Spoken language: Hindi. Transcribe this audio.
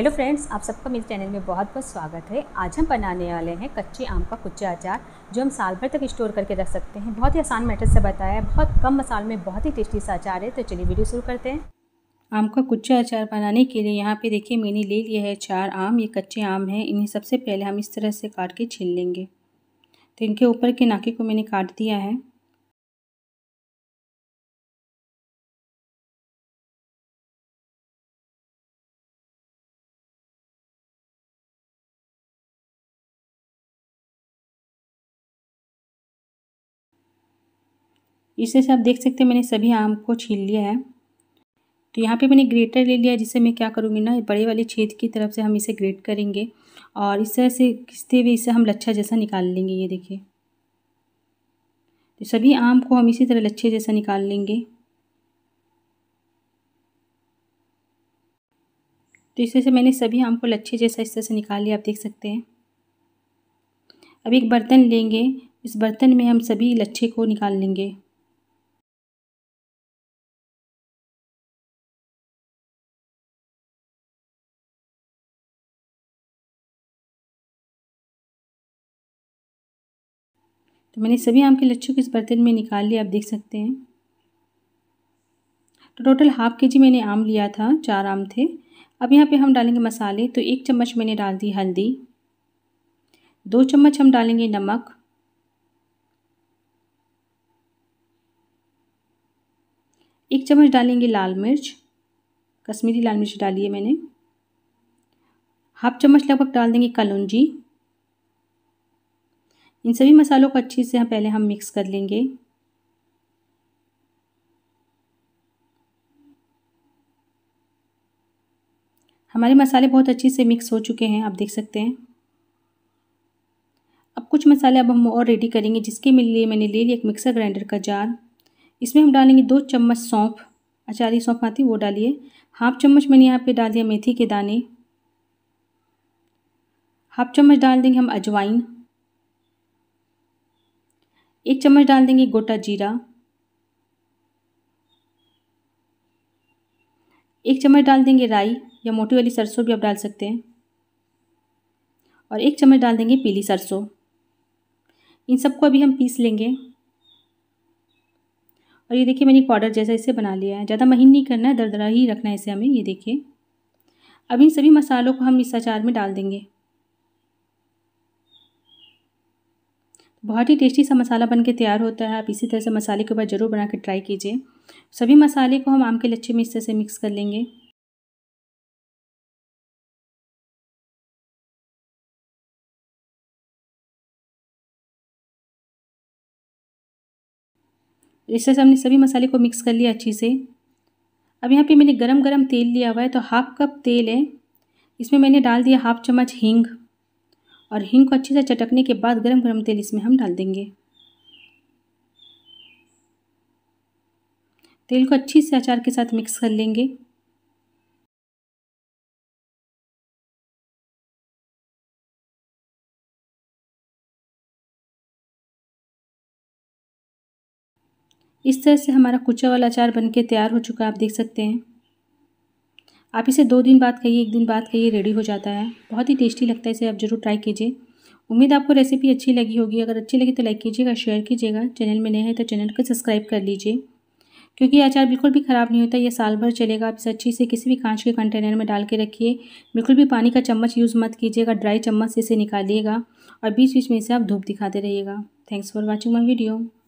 हेलो फ्रेंड्स आप सबका मेरे चैनल में बहुत बहुत स्वागत है आज हम बनाने वाले हैं कच्चे आम का कुच्चा अचार जो हम साल भर तक स्टोर करके रख सकते हैं बहुत ही आसान मेथड से बताया है बहुत कम मसाल में बहुत ही टेस्टी सा अचार है तो चलिए वीडियो शुरू करते हैं आम का कुच्चा अचार बनाने के लिए यहाँ पर देखिए मैंने ले लिया है चार आम ये कच्चे आम हैं इन्हें सबसे पहले हम इस तरह से काट के छीन लेंगे तो इनके ऊपर के नाके को मैंने काट दिया है तरह से आप देख सकते हैं मैंने सभी आम को छील लिया है तो यहाँ पे मैंने ग्रेटर ले लिया जिससे मैं क्या करूँगी ना बड़े वाले छेद की तरफ से हम इसे ग्रेट करेंगे और इस तरह से किसते हुए इसे हम लच्छा जैसा निकाल लेंगे ये देखिए तो सभी आम को हम इसी तरह लच्छे जैसा निकाल लेंगे तो इस तरह से मैंने सभी आम को लच्छे जैसा इस तरह से निकाल लिया आप देख सकते हैं अब एक बर्तन लेंगे इस बर्तन में हम सभी लच्छे को निकाल लेंगे तो मैंने सभी आम के लच्छों को इस बर्तन में निकाल लिया आप देख सकते हैं तो टोटल हाफ के जी मैंने आम लिया था चार आम थे अब यहाँ पे हम डालेंगे मसाले तो एक चम्मच मैंने डाल दी हल्दी दो चम्मच हम डालेंगे नमक एक चम्मच डालेंगे लाल मिर्च कश्मीरी लाल मिर्च डाली है मैंने हाफ चम्मच लगभग डाल देंगे कलौंजी इन सभी मसालों को अच्छे से हम पहले हम मिक्स कर लेंगे हमारे मसाले बहुत अच्छे से मिक्स हो चुके हैं आप देख सकते हैं अब कुछ मसाले अब हम और रेडी करेंगे जिसके लिए मैंने ले लिया एक मिक्सर ग्राइंडर का जार इसमें हम डालेंगे दो चम्मच सौंफ अचारी सौंफ आती वो डालिए हाफ चम्मच मैंने यहाँ पे डाल दिया मेथी के दाने हाफ चम्मच डाल देंगे हम अजवाइन एक चम्मच डाल देंगे गोटा जीरा एक चम्मच डाल देंगे राई या मोटी वाली सरसों भी आप डाल सकते हैं और एक चम्मच डाल देंगे पीली सरसों इन सबको अभी हम पीस लेंगे और ये देखिए मैंने पाउडर जैसा इसे बना लिया है ज़्यादा महीन नहीं करना है दरदरा ही रखना है इसे हमें ये देखिए अब इन सभी मसालों को हम इस अचार में डाल देंगे बहुत ही टेस्टी सा मसाला बन के तैयार होता है आप इसी तरह से मसाले के ऊपर ज़रूर बना के ट्राई कीजिए सभी मसाले को हम आम के लच्छे में इस तरह से मिक्स कर लेंगे इस तरह से हमने सभी मसाले को मिक्स कर लिया अच्छी से अब यहाँ पे मैंने गरम गरम तेल लिया हुआ है तो हाफ कप तेल है इसमें मैंने डाल दिया हाफ चम्मच हींग और हींग को अच्छे से चटकने के बाद गरम गरम तेल इसमें हम डाल देंगे तेल को अच्छी से अचार के साथ मिक्स कर लेंगे इस तरह से हमारा कुचा वाला अचार बनके तैयार हो चुका आप देख सकते हैं आप इसे दो दिन बाद खाइए एक दिन बाद खाइए रेडी हो जाता है बहुत ही टेस्टी लगता है इसे आप ज़रूर ट्राई कीजिए उम्मीद आपको रेसिपी अच्छी लगी होगी अगर अच्छी लगी तो लाइक कीजिएगा शेयर कीजिएगा चैनल में नए हैं तो चैनल को सब्सक्राइब कर लीजिए क्योंकि ये अचार बिल्कुल भी ख़राब नहीं होता ये साल भर चलेगा आप इसे अच्छी से किसी भी कांच के कंटेनर में डाल के रखिए बिल्कुल भी पानी का चम्मच यूज़ मत कीजिएगा ड्राई चम्मच से इसे निकालिएगा और बीच बीच में इसे आप धूप दिखाते रहिएगा thanks for watching my video